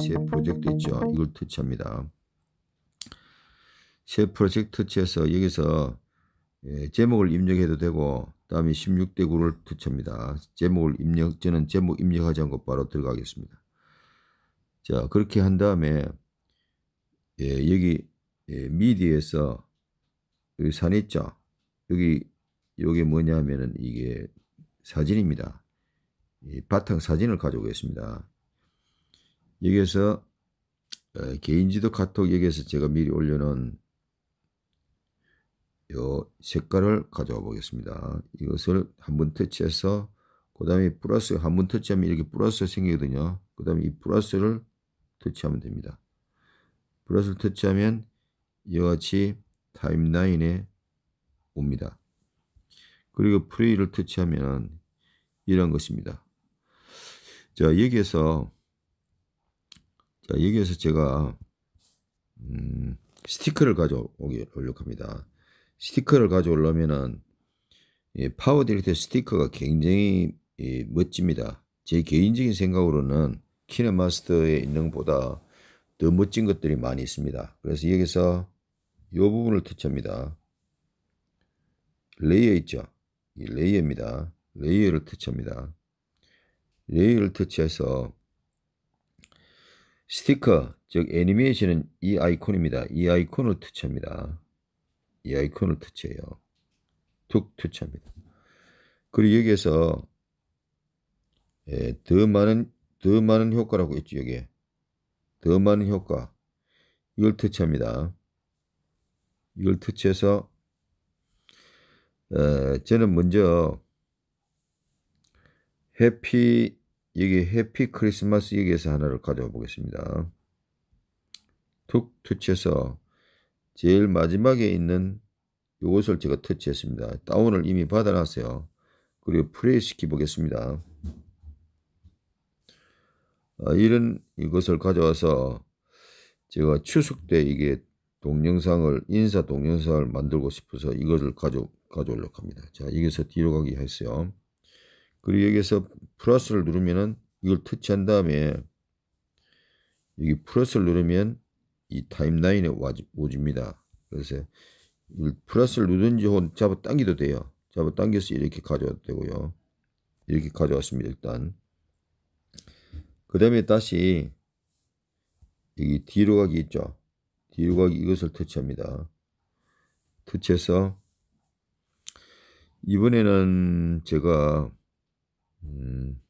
서비 프로젝트 있죠. 이걸 터치합니다. 새 프로젝트 터치해서 여기서 예, 제목을 입력해도 되고 다음에 16대 9를 터치합니다. 제목을 입력 저는 제목 입력하지 않고 바로 들어가겠습니다. 자 그렇게 한 다음에 예, 여기 예, 미디에서 여기 산 있죠. 여기 요게 뭐냐면은 이게 사진입니다. 바탕 사진을 가져오겠습니다. 여기에서 어, 개인지도 카톡 여기에서 제가 미리 올려놓은 요 색깔을 가져와 보겠습니다. 이것을 한 번 터치해서 그 다음에 플러스 한 번 터치하면 이렇게 플러스 생기거든요. 그 다음에 이 플러스를 터치하면 됩니다. 플러스를 터치하면 이와 같이 타임라인에 옵니다. 그리고 프레이를 터치하면 이런 것입니다. 자 여기에서 자, 여기에서 제가 음, 스티커를 가져오려고 합니다. 스티커를 가져오려면은 예, 파워 디렉터 스티커가 굉장히 예, 멋집니다. 제 개인적인 생각으로는 키네마스터의 인능보다 더 멋진 것들이 많이 있습니다. 그래서 여기서 이 부분을 터치합니다. 레이어 있죠? 이 레이어입니다. 레이어를 터치합니다. 레이어를 터치해서 스티커, 즉 애니메이션은 이 아이콘입니다. 이 아이콘을 터치합니다. 이 아이콘을 터치해요. 툭 터치합니다. 그리고 여기에서 예, 더 많은 더 많은 효과라고 있죠 여기에 더 많은 효과 이걸 터치합니다. 이걸 터치해서 어, 저는 먼저 해피 여기 해피 크리스마스 얘기에서 하나를 가져와 보겠습니다. 툭 터치해서 제일 마지막에 있는 요것을 제가 터치했습니다. 다운을 이미 받아놨어요. 그리고 플레이 시켜보겠습니다. 아, 이런 이것을 가져와서 제가 추석 때 이게 동영상을 인사 동영상을 만들고 싶어서 이것을 가져 가져오려고 합니다. 자, 여기서 뒤로 가기 했어요. 그리고 여기에서 플러스를 누르면은 이걸 터치한 다음에 여기 플러스를 누르면 이 타임라인에 오집니다. 그래서 플러스를 누든지 혹은 잡아 당기도 돼요. 잡아 당겨서 이렇게 가져와도 되고요. 이렇게 가져왔습니다. 일단 그 다음에 다시 여기 뒤로 가기 있죠. 뒤로 가기 이것을 터치합니다. 터치해서 이번에는 제가 음.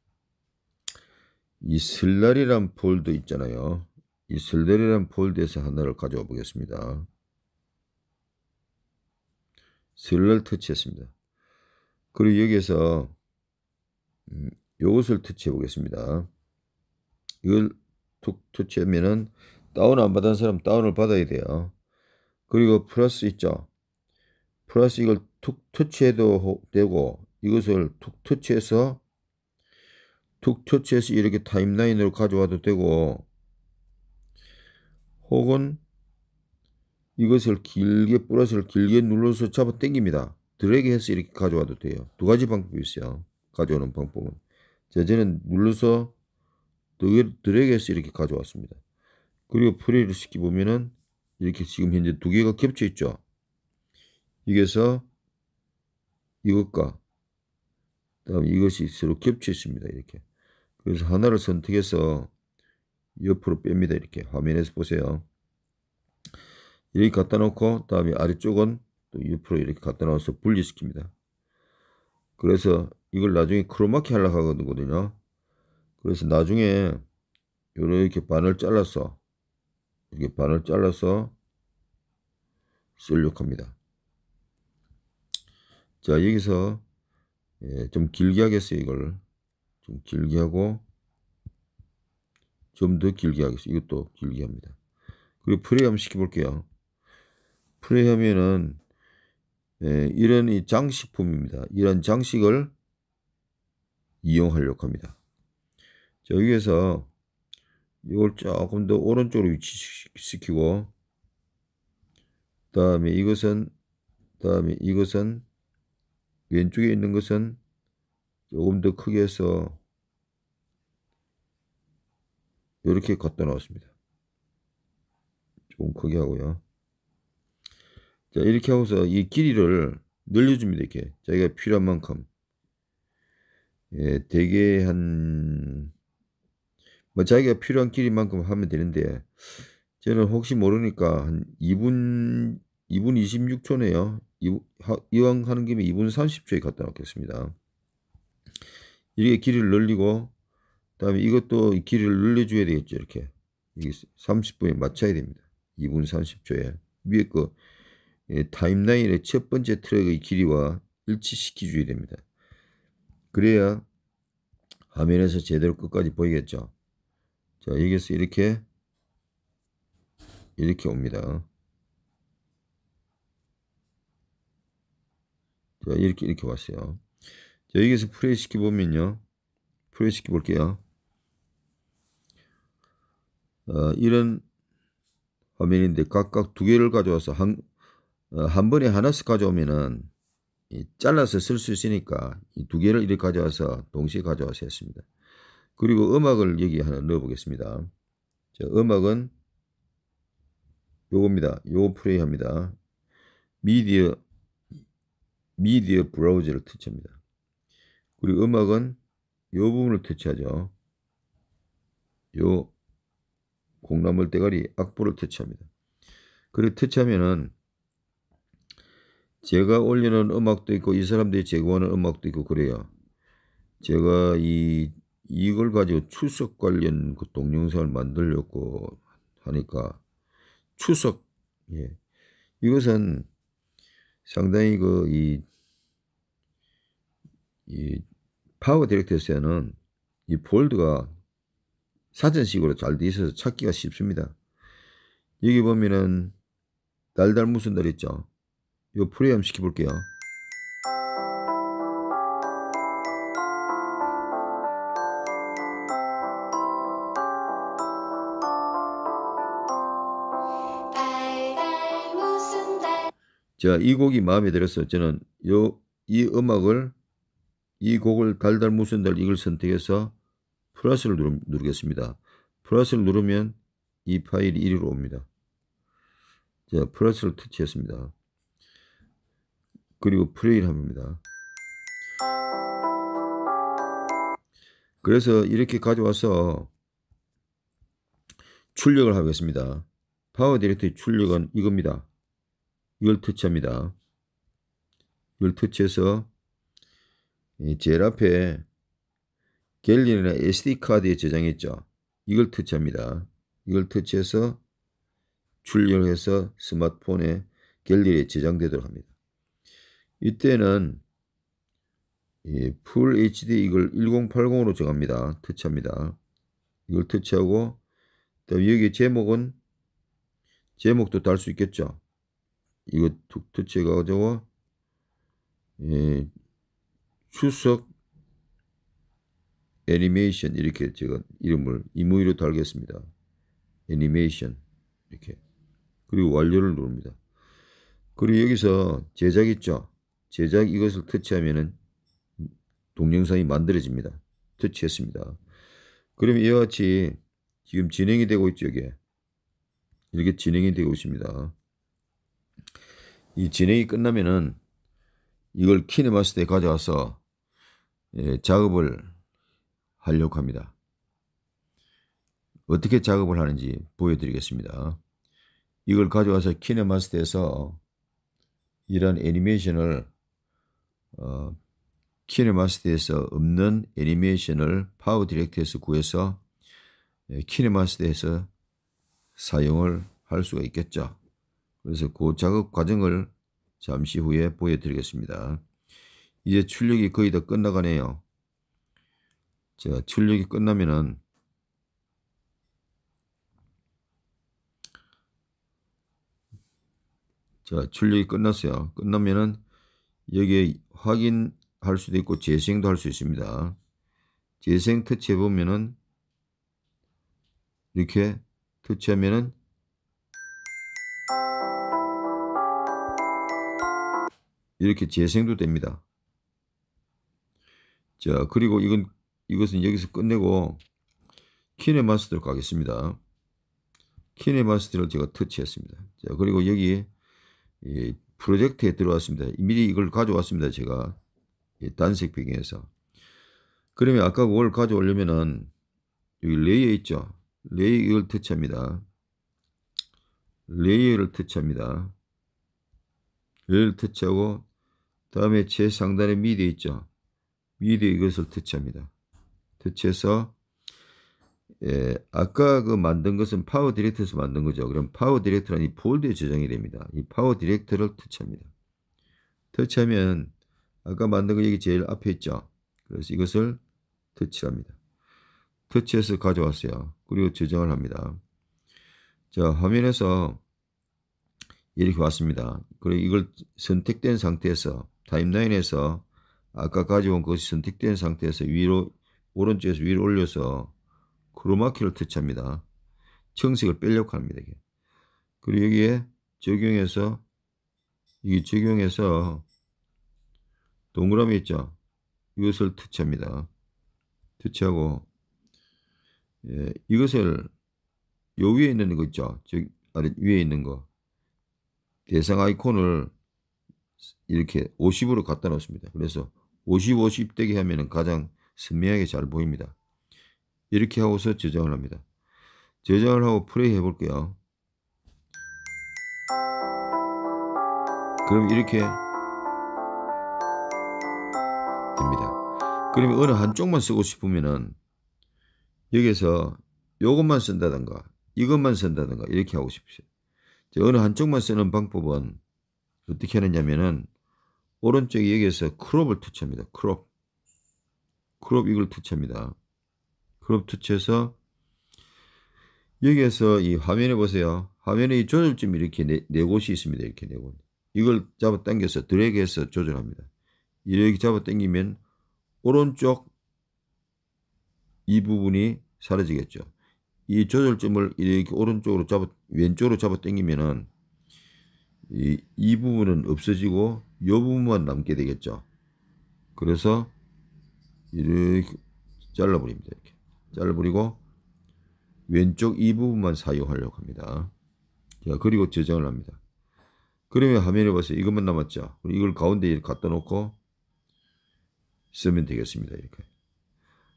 이슬라리란 폴드 있잖아요. 이슬날리란 폴드에서 하나를 가져와 보겠습니다. 슬를 터치했습니다. 그리고 여기에서 음, 이것을 터치해 보겠습니다. 이걸 툭 터치하면은 다운 안 받은 사람 다운을 받아야 돼요. 그리고 플러스 있죠. 플러스 이걸 툭 터치해도 되고 이것을 툭 터치해서 툭터치해서 이렇게 타임라인으로 가져와도 되고 혹은 이것을 길게 플러스를 길게 눌러서 잡아 당깁니다. 드래그해서 이렇게 가져와도 돼요. 두 가지 방법이 있어요. 가져오는 방법은 자, 제는 눌러서 드래그해서 이렇게 가져왔습니다. 그리고 프리를 시키보면은 이렇게 지금 현재 두 개가 겹쳐 있죠. 이게서 이것과 다음 이것이 서로 겹쳐 있습니다. 이렇게 그래서 하나를 선택해서 옆으로 뺍니다. 이렇게 화면에서 보세요. 이렇게 갖다 놓고 다음에 아래쪽은 또 옆으로 이렇게 갖다 놓아서 분리시킵니다. 그래서 이걸 나중에 크로마키 하려고 하거든요. 그래서 나중에 이렇게 반을 잘라서 이렇게 반을 잘라서 쓰려고 합니다. 자 여기서 예, 좀 길게 하겠어요 이걸 좀 길게 하고 좀 더 길게 하겠습니다. 이것도 길게 합니다. 그리고 프레이 한번 시켜볼게요. 프레이 하면은 예, 이런 이 장식품입니다. 이런 장식을 이용하려고 합니다. 자, 여기에서 이걸 조금 더 오른쪽으로 위치시키고 다음에 이것은 다음에 이것은 왼쪽에 있는 것은 조금 더 크게 해서 이렇게 걷다 넣었습니다. 조금 크게 하고요. 자 이렇게 하고서 이 길이를 늘려줍니다. 이렇게 자기가 필요한 만큼 예, 대개 한, 뭐, 자기가 필요한 길이만큼 하면 되는데, 저는 혹시 모르니까 한 2분, 2분 26초네요. 이왕 하는 김에 2분 30초에 갖다 놓겠습니다. 이렇게 길이를 늘리고, 다음에 이것도 길이를 늘려줘야 되겠죠. 이렇게. 이게 30분에 맞춰야 됩니다. 2분 30초에. 위에 거 예, 타임라인의 첫 번째 트랙의 길이와 일치시켜줘야 됩니다. 그래야 화면에서 제대로 끝까지 보이겠죠. 자, 여기서 이렇게 이렇게 옵니다. 자, 이렇게 이렇게 왔어요. 자, 여기서 플레이 시켜보면요. 플레이 시켜볼게요. 어, 이런 화면인데 각각 두 개를 가져와서 한, 어, 한 번에 하나씩 가져오면은 이, 잘라서 쓸 수 있으니까 이 두 개를 이렇게 가져와서 동시에 가져와서 했습니다. 그리고 음악을 여기 하나 넣어보겠습니다. 자, 음악은 요겁니다. 요프레이 합니다. 미디어, 미디어 브라우저를 터치합니다. 그리고 음악은 요 부분을 터치하죠. 요 공나물 대가리 악보를 퇴치합니다. 그리고 퇴치하면은 제가 올리는 음악도 있고 이 사람들이 제공하는 음악도 있고 그래요. 제가 이 이걸 가지고 추석 관련 그 동영상을 만들려고 하니까 추석 예 이것은 상당히 그 이 이 파워 디렉터에서는 이 볼드가 사전식으로 잘 돼 있어서 찾기가 쉽습니다. 여기 보면은 달달 무슨 달 있죠? 이프레임 시켜볼게요. 자, 이 곡이 마음에 들었어. 요 저는 요, 이 음악을, 이 곡을 달달 무슨 달 이걸 선택해서 플러스를 누르, 누르겠습니다. 플러스를 누르면 이 파일이 1위로 옵니다. 자, 플러스를 터치했습니다. 그리고 플레이를 합니다. 그래서 이렇게 가져와서 출력을 하겠습니다. 파워 디렉트의 출력은 이겁니다. 이걸 터치합니다. 이걸 터치해서 제일 앞에 갤리이나 SD 카드에 저장했죠. 이걸 터치합니다. 이걸 터치해서 출력해서 스마트폰에 갤리에 저장되도록 합니다. 이때는 예, 풀 HD 이걸 1080으로 정합니다. 터치합니다. 이걸 터치하고 여기 제목은 제목도 달 수 있겠죠. 이거 툭 터치해가지고 예, 추석 애니메이션 이렇게 제가 이름을 이모이로 달겠습니다. 애니메이션 이렇게 그리고 완료를 누릅니다. 그리고 여기서 제작 있죠? 제작 이것을 터치하면 동영상이 만들어집니다. 터치했습니다. 그럼 이와 같이 지금 진행이 되고 있죠, 여기에. 이렇게 진행이 되고 있습니다. 이 진행이 끝나면은 이걸 키네마스터에 가져와서 예, 작업을 하려고 합니다. 어떻게 작업을 하는지 보여드리겠습니다. 이걸 가져와서 키네마스터에서 이런 애니메이션을 어, 키네마스터에서 없는 애니메이션을 파워 디렉터에서 구해서 예, 키네마스터에서 사용을 할 수가 있겠죠. 그래서 그 작업 과정을 잠시 후에 보여드리겠습니다. 이제 출력이 거의 다 끝나가네요. 자, 출력이 끝나면은 자, 출력이 끝났어요. 끝나면은 여기에 확인할 수도 있고 재생도 할 수 있습니다. 재생 터치해 보면은 이렇게 터치하면은 이렇게 재생도 됩니다. 자, 그리고 이건 이것은 여기서 끝내고 키네마스터로 가겠습니다. 키네마스터를 제가 터치했습니다. 자, 그리고 여기 예, 프로젝트에 들어왔습니다. 미리 이걸 가져왔습니다. 제가 예, 단색 배경에서. 그러면 아까 그걸 가져오려면은 여기 레이어 있죠. 레이어를 터치합니다. 레이어를 터치합니다. 레이어를 터치하고 다음에 제 상단에 미디어 있죠. 미디어 이것을 터치합니다. 대체해서 예, 아까 그 만든 것은 파워 디렉터에서 만든 거죠. 그럼 파워 디렉터는이 폴드에 저장이 됩니다. 이 파워 디렉터를 터치합니다. 터치하면 아까 만든 거 여기 제일 앞에 있죠. 그래서 이것을 터치합니다. 터치해서 가져왔어요. 그리고 저장을 합니다. 자, 화면에서 이렇게 왔습니다. 그리고 이걸 선택된 상태에서 타임라인에서 아까 가져온 것이 선택된 상태에서 위로 오른쪽에서 위로 올려서 크로마키를 터치합니다. 청색을 빼려고 합니다. 이게. 그리고 여기에 적용해서 이게 적용해서 동그라미 있죠. 이것을 터치합니다. 터치하고 예, 이것을 요 위에 있는 거 있죠. 즉 아래 위에 있는 거 대상 아이콘을 이렇게 50으로 갖다 놓습니다. 그래서 50, 50 대기 하면은 가장 선명하게 잘 보입니다. 이렇게 하고서 저장을 합니다. 저장을 하고 플레이 해볼게요. 그럼 이렇게 됩니다. 그러면 어느 한쪽만 쓰고 싶으면은 여기서 이것만 쓴다든가 이것만 쓴다든가 이렇게 하고 싶으세요. 어느 한쪽만 쓰는 방법은 어떻게 하느냐면은 오른쪽 여기에서 크롭을 터치합니다. 크롭. 그룹 이글 투체입니다. 그룹 투체에서 여기에서 이 화면에 보세요. 화면에 이 조절점 이렇게 네, 네 곳이 있습니다. 이렇게 네 곳. 이걸 잡아 당겨서 드래그해서 조절합니다. 이렇게 잡아 당기면 오른쪽 이 부분이 사라지겠죠. 이 조절점을 이렇게 오른쪽으로 잡아 왼쪽으로 잡아 당기면은 이, 이 부분은 없어지고 이 부분만 남게 되겠죠. 그래서 이렇게 잘라버립니다. 이렇게 잘라버리고 왼쪽 이 부분만 사용하려고 합니다. 자 그리고 저장을 합니다. 그러면 화면에 봐서 이것만 남았죠. 이걸 가운데에 갖다 놓고 쓰면 되겠습니다. 이렇게.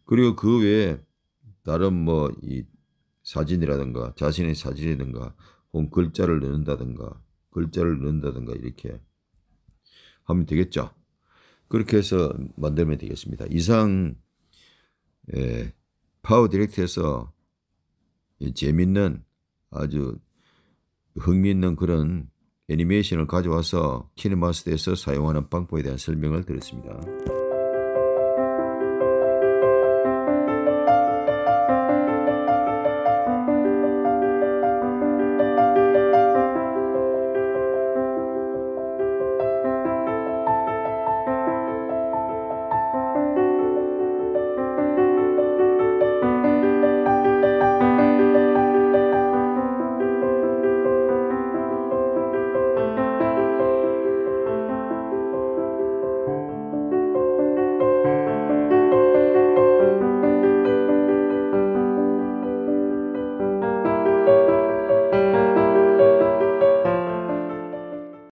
그리고 그 외에 다른 뭐 이 사진이라든가 자신의 사진이라든가 혹은 글자를 넣는다든가 글자를 넣는다든가 이렇게 하면 되겠죠. 그렇게 해서 만들면 되겠습니다. 이상 예, 파워 디렉트에서 예, 재밌는 아주 흥미있는 그런 애니메이션을 가져와서 키네마스터에서 사용하는 방법에 대한 설명을 드렸습니다.